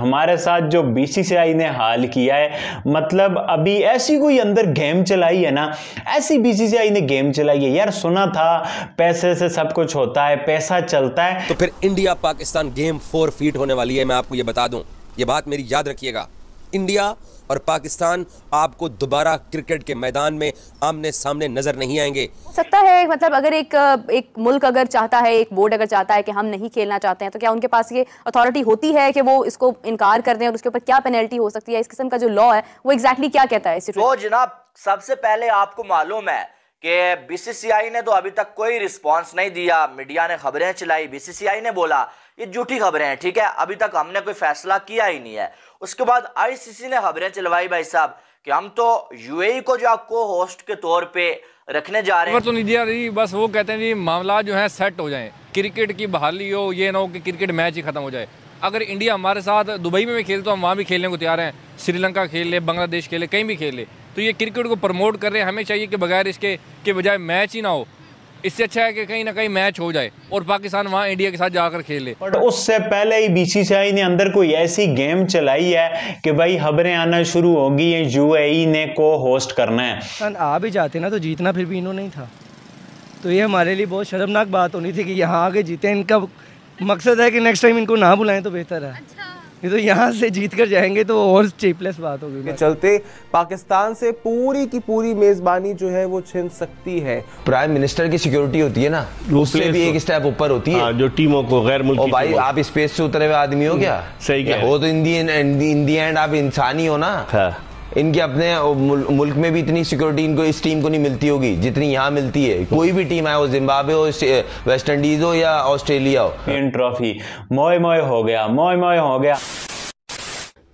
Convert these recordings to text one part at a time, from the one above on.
हमारे साथ जो बीसीसीआई ने हाल किया है मतलब अभी ऐसी कोई अंदर गेम चलाई है ना ऐसी बीसीसीआई ने गेम चलाई है यार सुना था पैसे से सब कुछ होता है पैसा चलता है तो फिर India Pakistan game forfeit होने वाली है मैं आपको ये बता दूं ये बात मेरी याद रखिएगा इंडिया और पाकिस्तान आपको दोबारा क्रिकेट के मैदान में आमने सामने नजर नहीं आएंगे सकता है मतलब अगर एक एक मुल्क अगर चाहता है एक बोर्ड अगर चाहता है कि हम नहीं खेलना चाहते हैं तो क्या उनके पास ये अथॉरिटी होती है कि वो इसको इनकार कर दें और उसके ऊपर क्या पेनल्टी हो सकती है इस किस्म का जो लॉ है वो एग्जैक्टली exactly क्या कहता है वो तो जनाब सबसे पहले आपको मालूम है कि बीसीसीआई ने तो अभी तक कोई रिस्पांस नहीं दिया मीडिया ने खबरें चलाई बीसीसीआई ने बोला ये झूठी खबरें हैं ठीक है अभी तक हमने कोई फैसला किया ही नहीं है उसके बाद आईसीसी ने खबरें चलवाई भाई साहब कि हम तो यूएई e को जो आपको होस्ट के तौर पे रखने जा रहे हैं तो नहीं दिया रही बस वो कहते हैं जी मामला जो है सेट हो जाए क्रिकेट की बहाली हो ये ना हो कि क्रिकेट मैच ही खत्म हो जाए अगर इंडिया हमारे साथ दुबई में भी खेले तो हम वहाँ भी खेलने को तैयार हैं श्रीलंका खेल ले बांग्लादेश खेले कहीं भी खेल ले तो ये क्रिकेट को प्रमोट कर रहे हैं हमें चाहिए कि बगैर इसके के बजाय मैच ही ना हो इससे अच्छा है कि कहीं ना कहीं मैच हो जाए और पाकिस्तान वहाँ इंडिया के साथ जाकर खेले बट उससे पहले ही बीसीसीआई ने अंदर कोई ऐसी गेम चलाई है कि भाई खबरें आना शुरू होगी यूएई ने को होस्ट करना है आ भी जाते ना तो जीतना फिर भी इन्होंने ही था तो ये हमारे लिए बहुत शर्मनाक बात होनी थी कि यहाँ आगे जीते इनका मकसद है कि नेक्स्ट टाइम इनको ना बुलाएं तो बेहतर है अच्छा। ये तो यहाँ से जीत कर जाएंगे तो और चेपलेस बात होगी के चलते पाकिस्तान से पूरी की पूरी मेजबानी जो है वो छिन सकती है प्राइम मिनिस्टर की सिक्योरिटी होती है ना उससे भी एक स्टेप ऊपर होती है हाँ, जो टीमों को गैर मुल्क भाई आप स्पेस से उतरे हुए आदमी हो हम्म, क्या सही क्या हो तो इन दी एंड आप इंसानी हो ना हाँ। इनके अपने मुल्क में भी इतनी सिक्योरिटी इनको इस टीम को नहीं मिलती होगी जितनी यहाँ मिलती है कोई भी टीम आए वो जिम्बाब्वे हो वेस्ट इंडीज हो या ऑस्ट्रेलिया हो ट्रॉफी मोए मोए हो गया मोए मोए हो गया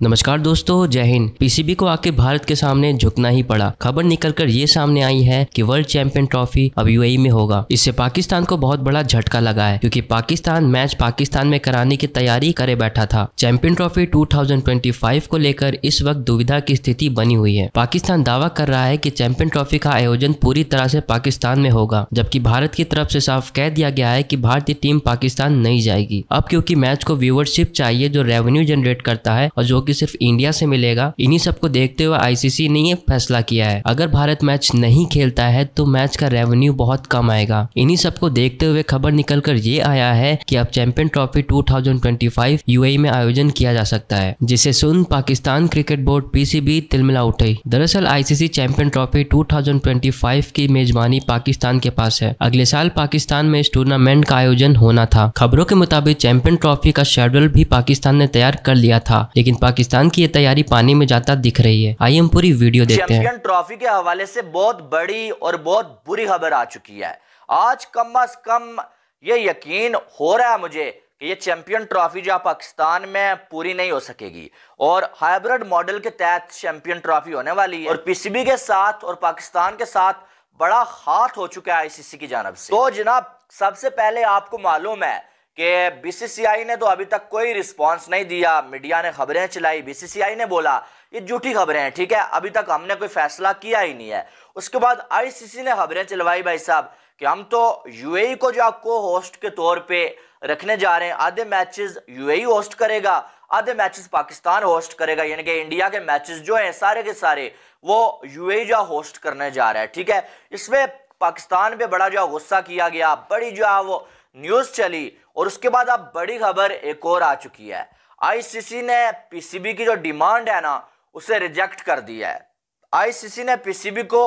नमस्कार दोस्तों जय हिंद पीसीबी को आके भारत के सामने झुकना ही पड़ा खबर निकलकर ये सामने आई है कि वर्ल्ड चैंपियन ट्रॉफी अब यूएई में होगा इससे पाकिस्तान को बहुत बड़ा झटका लगा है क्योंकि पाकिस्तान मैच पाकिस्तान में कराने की तैयारी करे बैठा था चैंपियन ट्रॉफी 2025 को लेकर इस वक्त दुविधा की स्थिति बनी हुई है पाकिस्तान दावा कर रहा है की चैंपियन ट्रॉफी का आयोजन पूरी तरह से पाकिस्तान में होगा जबकि भारत की तरफ से साफ कह दिया गया है की भारतीय टीम पाकिस्तान नहीं जाएगी अब क्यूँकी मैच को व्यूवरशिप चाहिए जो रेवेन्यू जनरेट करता है और जो कि सिर्फ इंडिया से मिलेगा इन्हीं सबको देखते हुए आईसीसी ने यह फैसला किया है अगर भारत मैच नहीं खेलता है तो मैच का रेवेन्यू बहुत कम आएगा इन्हीं सबको देखते हुए खबर निकल कर ये आया है कि अब चैंपियन ट्रॉफी 2025 यूएई में आयोजन किया जा सकता है जिसे सुन पाकिस्तान क्रिकेट बोर्ड पीसीबी तिलमिला उठे दरअसल आईसीसी चैंपियन ट्रॉफी 2025 की मेजबानी पाकिस्तान के पास है अगले साल पाकिस्तान में इस टूर्नामेंट का आयोजन होना था खबरों के मुताबिक चैंपियन ट्रॉफी का शेड्यूल भी पाकिस्तान ने तैयार कर लिया था लेकिन पाकिस्तान पाकिस्तान की ये तैयारी पानी में जाता दिख रही है आइए हम पूरी वीडियो देखते हैं ट्रॉफी के हवाले से बहुत बड़ी और बहुत बुरी खबर आ चुकी है आज कम अज कम ये यकीन हो रहा है मुझे कि ये चैंपियन ट्रॉफी जो पाकिस्तान में पूरी नहीं हो सकेगी और हाइब्रिड मॉडल के तहत चैंपियन ट्रॉफी होने वाली है और पीसीबी के साथ और पाकिस्तान के साथ बड़ा हाथ हो चुका है आईसीसी की जानब से तो जनाब सबसे पहले आपको मालूम है कि बीसीसीआई ने तो अभी तक कोई रिस्पांस नहीं दिया मीडिया ने खबरें चलाई बीसीसीआई ने बोला ये झूठी खबरें हैं ठीक है अभी तक हमने कोई फैसला किया ही नहीं है उसके बाद आईसीसी ने खबरें चलवाई भाई साहब कि हम तो यूएई e को जो आपको होस्ट के तौर पे रखने जा रहे हैं आधे मैचेस यूएई होस्ट करेगा आधे मैचेस पाकिस्तान होस्ट करेगा यानी कि इंडिया के मैचेस जो हैं सारे के सारे वो यू e जो होस्ट करने जा रहा है ठीक है इसमें पाकिस्तान पर बड़ा जो गुस्सा किया गया बड़ी जो वो न्यूज़ चली और उसके बाद अब बड़ी खबर एक और आ चुकी है आईसीसी ने पीसीबी की जो डिमांड है ना उसे रिजेक्ट कर दिया है आईसीसी ने पीसीबी को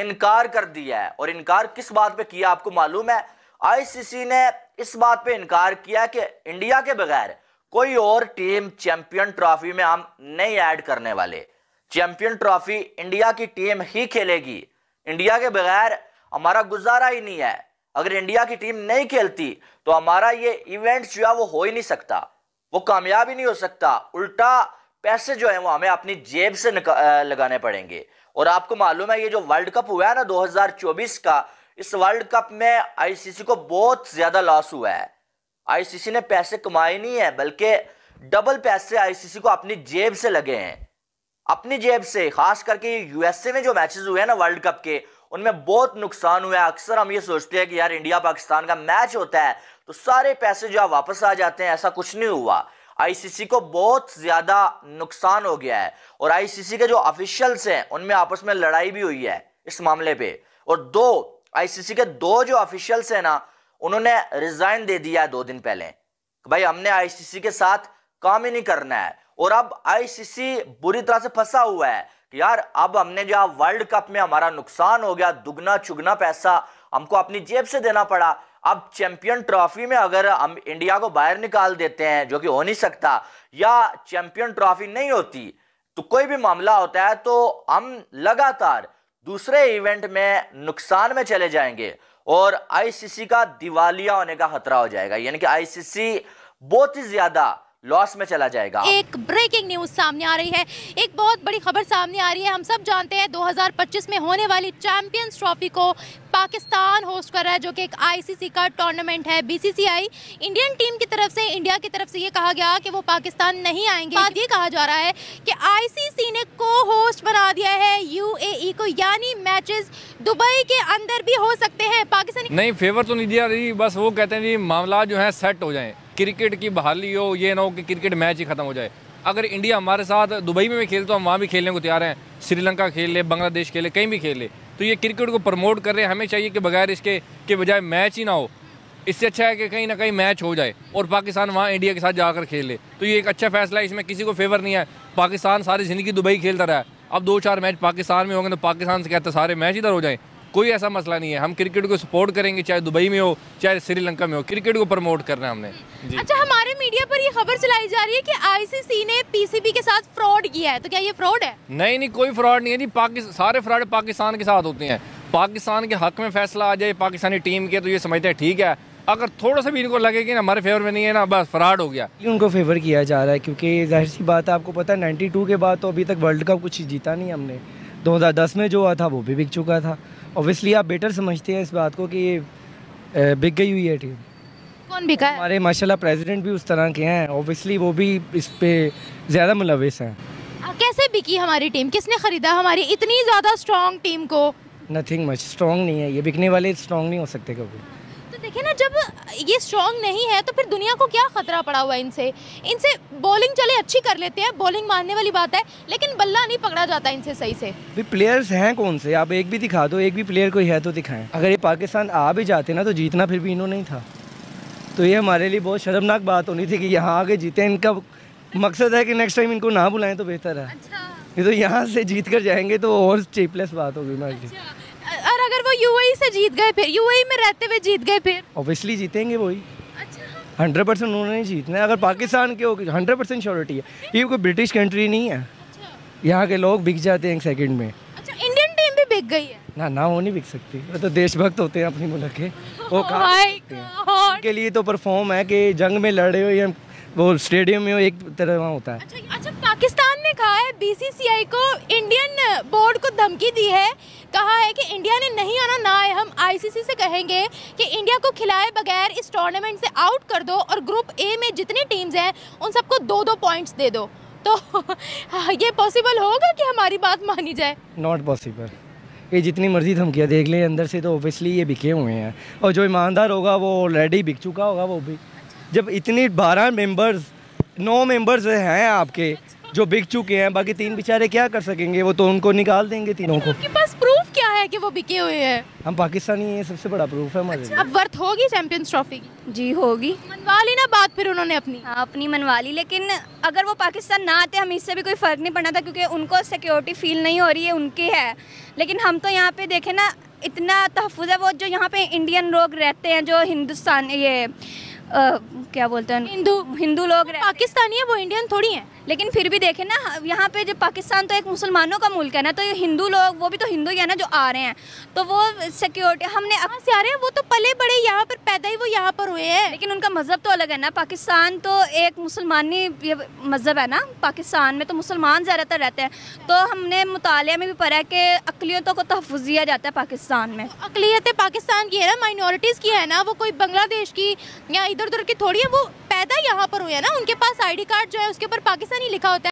इनकार कर दिया है और इनकार किस बात पे किया आपको मालूम है आईसीसी ने इस बात पे इनकार किया कि इंडिया के बगैर कोई और टीम चैंपियन ट्रॉफी में हम नहीं ऐड करने वाले चैंपियन ट्रॉफी इंडिया की टीम ही खेलेगी इंडिया के बगैर हमारा गुजारा ही नहीं है अगर इंडिया की टीम नहीं खेलती तो हमारा ये इवेंट जो है वो हो ही नहीं सकता वो कामयाब ही नहीं हो सकता उल्टा पैसे जो है वो हमें अपनी जेब से लगाने पड़ेंगे और आपको मालूम है ये जो वर्ल्ड कप हुआ है ना 2024 का इस वर्ल्ड कप में आईसीसी को बहुत ज़्यादा लॉस हुआ है आईसीसी ने पैसे कमाए नहीं है बल्कि डबल पैसे आईसीसी को अपनी जेब से लगे हैं अपनी जेब से खास करके यूएसए में जो मैचेस हुए हैं ना वर्ल्ड कप के उनमें बहुत नुकसान हुआ है अक्सर हम ये सोचते हैं कि यार इंडिया पाकिस्तान का मैच होता है तो सारे पैसे जो है वापस आ जाते हैं ऐसा कुछ नहीं हुआ आईसीसी को बहुत ज़्यादा नुकसान हो गया है और आईसीसी के जो ऑफिशियल्स हैं उनमें आपस में लड़ाई भी हुई है इस मामले पे और दो आईसीसी के दो जो ऑफिशियल्स हैं ना उन्होंने रिज़ाइन दे दिया है दो दिन पहले भाई हमने आईसीसी के साथ काम ही नहीं करना है और अब आईसीसी बुरी तरह से फंसा हुआ है यार अब हमने जो वर्ल्ड कप में हमारा नुकसान हो गया दुगना चुगना पैसा हमको अपनी जेब से देना पड़ा अब चैंपियन ट्रॉफी में अगर हम इंडिया को बाहर निकाल देते हैं जो कि हो नहीं सकता या चैंपियन ट्रॉफी नहीं होती तो कोई भी मामला होता है तो हम लगातार दूसरे इवेंट में नुकसान में चले जाएंगे और आईसीसी का दिवालिया होने का खतरा हो जाएगा यानी कि आईसीसी बहुत ही ज्यादा लॉस में चला जाएगा एक ब्रेकिंग न्यूज सामने आ रही है एक बहुत बड़ी खबर सामने आ रही है हम सब जानते हैं 2025 में होने वाली चैंपियंस ट्रॉफी को पाकिस्तान होस्ट कर रहा है जो कि एक आईसीसी का टूर्नामेंट है बीसीसीआई इंडियन टीम की तरफ से इंडिया की तरफ से ये कहा गया कि वो पाकिस्तान नहीं आएंगे बात ये कहा जा रहा है कि आईसीसी ने को होस्ट बना दिया है यूएई e को यानी मैचेस दुबई के अंदर भी हो सकते हैं पाकिस्तान नहीं फेवर तो नहीं दिया रही बस वो कहते हैं मामला जो है सेट हो जाए क्रिकेट की बहाली हो ये ना हो कि क्रिकेट मैच ही ख़त्म हो जाए अगर इंडिया हमारे साथ दुबई में भी खेल तो हम वहाँ भी खेलने को तैयार हैं श्रीलंका खेल ले बांग्लादेश खेले कहीं भी खेल ले तो ये क्रिकेट को प्रमोट कर रहे हैं हमें चाहिए कि बगैर इसके के बजाय मैच ही ना हो इससे अच्छा है कि कहीं ना कहीं मैच हो जाए और पाकिस्तान वहाँ इंडिया के साथ जाकर खेल ले तो ये एक अच्छा फैसला है इसमें किसी को फेवर नहीं है पाकिस्तान सारी ज़िंदगी दुबई खेलता रहा है अब दो चार मैच पाकिस्तान में होंगे तो पाकिस्तान से कहते सारे मैच इधर हो जाएँ कोई ऐसा मसला नहीं है हम क्रिकेट को सपोर्ट करेंगे चाहे दुबई में हो चाहे श्रीलंका में हो क्रिकेट को प्रमोट करना है हमने अच्छा हमारे मीडिया पर ये खबर चलाई जा रही है कि आईसीसी ने पीसीबी के साथ फ्रॉड किया है तो क्या ये फ्रॉड है नहीं नहीं कोई फ्रॉड नहीं है जी पाकिस्तान सारे फ्रॉड पाकिस्तान के साथ होते हैं पाकिस्तान के हक में फैसला आ जाए पाकिस्तानी टीम के तो ये समझते हैं ठीक है अगर थोड़ा सा भी इनको लगे कि ना हमारे फेवर में नहीं है ना बस फ्रॉड हो गया उनको फेवर किया जा रहा है क्योंकि जाहिर सी बात है आपको पता है 92 के बाद तो अभी तक वर्ल्ड कप कुछ जीता नहीं हमने 2010 में जो हुआ था वो भी बिक चुका था ऑब्वियसली आप बेटर समझते हैं इस बात को कि ये बिक गई हुई है टीम कौन बिका है हमारे माशाल्लाह प्रेसिडेंट भी उस तरह के हैं ऑब्वियसली वो भी इस पर ज़्यादा मुलविस हैं कैसे बिकी हमारी टीम किसने ख़रीदा हमारी इतनी ज़्यादा स्ट्रॉन्ग टीम को नथिंग मच स्ट्रॉन्ग नहीं है ये बिकने वाले स्ट्रॉन्ग नहीं हो सकते कभी तो देखिए ना जब ये स्ट्रॉन्ग नहीं है तो फिर दुनिया को क्या खतरा पड़ा हुआ इनसे इनसे बॉलिंग चले अच्छी कर लेते हैं बॉलिंग मारने वाली बात है लेकिन बल्ला नहीं पकड़ा जाता इनसे सही से भी प्लेयर्स हैं कौन से आप एक भी दिखा दो एक भी प्लेयर कोई है तो दिखाएं अगर ये पाकिस्तान आ भी जाते ना तो जीतना फिर भी इन्होंने नहीं था तो ये हमारे लिए बहुत शर्मनाक बात होनी थी कि यहाँ आगे जीते इनका मकसद है कि नेक्स्ट टाइम इनको ना बुलाएं तो बेहतर है ये अच्छा। तो यहाँ से जीत कर जाएंगे तो और चेपलेस बात होगी मैं अच्छा। यूएई e से जीत गए फिर यूएई e में रहते हुए जीत गए फिर ऑब्वियसली जीतेंगे वही अच्छा। हंड्रेड परसेंट उन्होंने जीतना है अगर पाकिस्तान के होगी हंड्रेड परसेंट श्योरिटी है ये कोई ब्रिटिश कंट्री नहीं है अच्छा। यहाँ के लोग बिक जाते हैं एक सेकंड में अच्छा इंडियन टीम भी बिक गई है ना ना वो नहीं बिक सकती वो तो देशभक्त होते हैं अपनी मुल्क के वो oh के लिए तो परफॉर्म है कि जंग में लड़े हो या वो स्टेडियम में हो एक तरह वहाँ होता है अच्छा, अच्छा कहा है बीसीसीआई को इंडियन बोर्ड को धमकी दी है कहा है कि इंडिया ने नहीं आना ना है हम आईसीसी से कहेंगे कि इंडिया को खिलाए बगैर इस टूर्नामेंट से आउट कर दो और ग्रुप ए में जितनी टीम्स हैं उन सबको दो दो पॉइंट्स दे दो तो ये पॉसिबल होगा कि हमारी बात मानी जाए नॉट पॉसिबल ये जितनी मर्जी धमकियाँ देख लें अंदर से तो ऑब्वियसली ये बिके हुए हैं और जो ईमानदार होगा वो ऑलरेडी बिक चुका होगा वो भी जब इतनी बारह मेंबर्स नौ मेंबर्स हैं आपके जो बिक चुके हैं बाकी तीन बेचारे क्या कर सकेंगे वो तो उनको निकाल देंगे तीनों को आपके पास प्रूफ क्या है कि वो बिके हुए हैं हम पाकिस्तानी हैं सबसे बड़ा प्रूफ है हमारे अच्छा। अब वर्थ होगी चैंपियंस ट्रॉफी की जी होगी मनवा ली ना बात फिर उन्होंने अपनी हाँ, अपनी मनवा ली लेकिन अगर वो पाकिस्तान ना आते हमें इससे भी कोई फ़र्क नहीं पड़ना था क्योंकि उनको सिक्योरिटी फील नहीं हो रही है उनकी है लेकिन हम तो यहाँ पे देखे ना इतना तहफुज है वो जो यहाँ पे इंडियन लोग रहते हैं जो हिंदुस्तान ये अ, क्या बोलते हैं हिंदू हिंदू लोग रहते पाकिस्तानी है वो इंडियन थोड़ी है लेकिन फिर भी देखें ना यहाँ पे जो पाकिस्तान तो एक मुसलमानों का मुल्क है ना तो हिंदू लोग वो भी तो हिंदू ही है ना जो आ रहे हैं तो वो सिक्योरिटी हमने कहाँ से आ रहे हैं वो तो पले बड़े यहाँ पर पैदा ही वो यहाँ पर हुए हैं लेकिन उनका मज़हब तो अलग है ना पाकिस्तान तो एक मुसलमानी मज़हब है ना पाकिस्तान में तो मुसलमान ज़्यादातर रहते हैं तो हमने मुताले में भी पढ़ा है कि अकलीतों को तहफ़ दिया जाता है पाकिस्तान में तो अकलीतें पाकिस्तान की है ना माइनॉरिटीज़ की है ना वो कोई बांग्लादेश की या इधर उधर की थोड़ी है वो पैदा यहाँ पर हुए हैं ना उनके पास डी कार्ड जो है उसके ऊपर पाकिस्तान ऐसा नहीं लिखा होता है